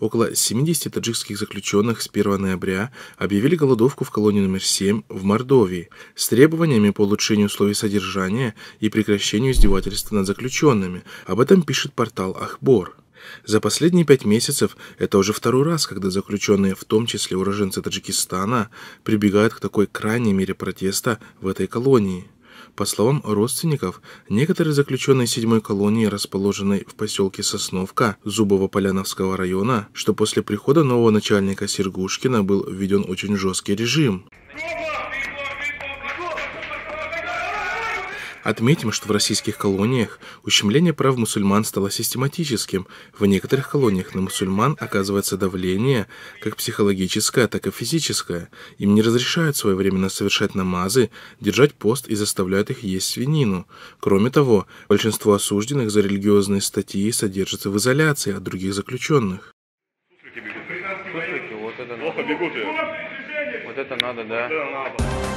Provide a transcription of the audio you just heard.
около 70 таджикских заключенных с 1 ноября объявили голодовку в колонии номер 7 в Мордовии с требованиями по улучшению условий содержания и прекращению издевательств над заключенными. Об этом пишет портал Ахбор. За последние пять месяцев это уже второй раз, когда заключенные, в том числе уроженцы Таджикистана, прибегают к такой крайней мере протеста в этой колонии. По словам родственников, некоторые заключенные седьмой колонии, расположенной в поселке Сосновка Зубово-Поляновского района, что после прихода нового начальника Сергушкина был введен очень жесткий режим. Отметим, что в российских колониях ущемление прав мусульман стало систематическим. В некоторых колониях на мусульман оказывается давление, как психологическое, так и физическое. Им не разрешают своевременно совершать намазы, держать пост и заставляют их есть свинину. Кроме того, большинство осужденных за религиозные статьи содержится в изоляции от других заключенных. Слушайте, вот это надо. Плохо бегут. Вот это надо, да. да надо.